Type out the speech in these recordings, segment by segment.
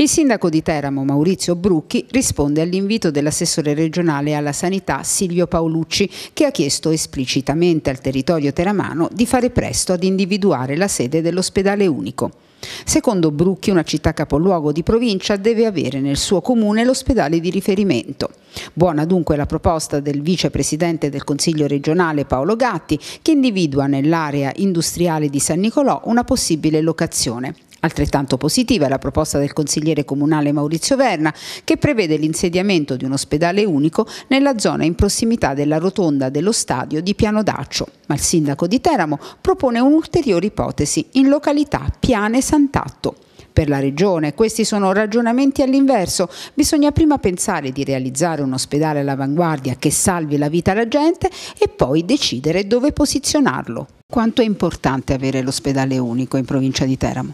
Il sindaco di Teramo, Maurizio Brucchi, risponde all'invito dell'assessore regionale alla sanità Silvio Paolucci, che ha chiesto esplicitamente al territorio teramano di fare presto ad individuare la sede dell'ospedale unico. Secondo Brucchi, una città capoluogo di provincia deve avere nel suo comune l'ospedale di riferimento. Buona dunque la proposta del vicepresidente del Consiglio regionale Paolo Gatti, che individua nell'area industriale di San Nicolò una possibile locazione. Altrettanto positiva è la proposta del consigliere comunale Maurizio Verna che prevede l'insediamento di un ospedale unico nella zona in prossimità della rotonda dello stadio di Piano Daccio, ma il sindaco di Teramo propone un'ulteriore ipotesi in località Piane Sant'Atto. Per la Regione questi sono ragionamenti all'inverso, bisogna prima pensare di realizzare un ospedale all'avanguardia che salvi la vita alla gente e poi decidere dove posizionarlo. Quanto è importante avere l'ospedale unico in provincia di Teramo?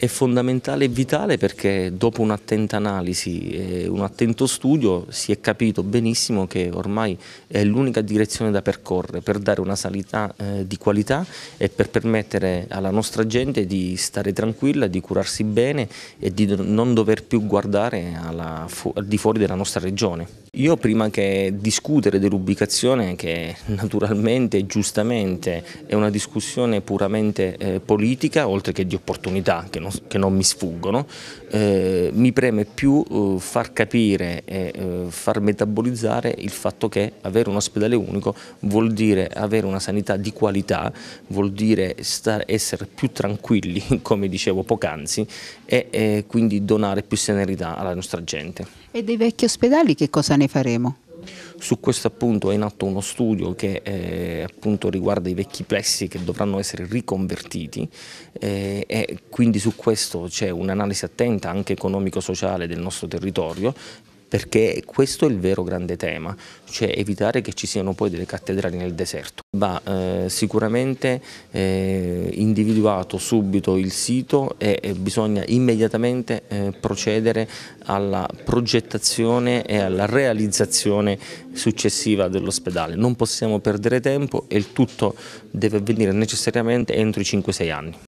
è fondamentale e vitale perché dopo un'attenta analisi e un attento studio si è capito benissimo che ormai è l'unica direzione da percorrere per dare una sanità eh, di qualità e per permettere alla nostra gente di stare tranquilla, di curarsi bene e di non dover più guardare alla, fu di fuori della nostra regione. Io prima che discutere dell'ubicazione che naturalmente e giustamente è una discussione puramente eh, politica oltre che di opportunità che non non, che non mi sfuggono, eh, mi preme più eh, far capire e eh, far metabolizzare il fatto che avere un ospedale unico vuol dire avere una sanità di qualità, vuol dire star, essere più tranquilli, come dicevo poc'anzi, e eh, quindi donare più serenità alla nostra gente. E dei vecchi ospedali che cosa ne faremo? Su questo appunto è in atto uno studio che eh, riguarda i vecchi plessi che dovranno essere riconvertiti eh, e quindi su questo c'è un'analisi attenta anche economico-sociale del nostro territorio perché questo è il vero grande tema, cioè evitare che ci siano poi delle cattedrali nel deserto. Va eh, sicuramente eh, individuato subito il sito e, e bisogna immediatamente eh, procedere alla progettazione e alla realizzazione successiva dell'ospedale. Non possiamo perdere tempo e il tutto deve avvenire necessariamente entro i 5-6 anni.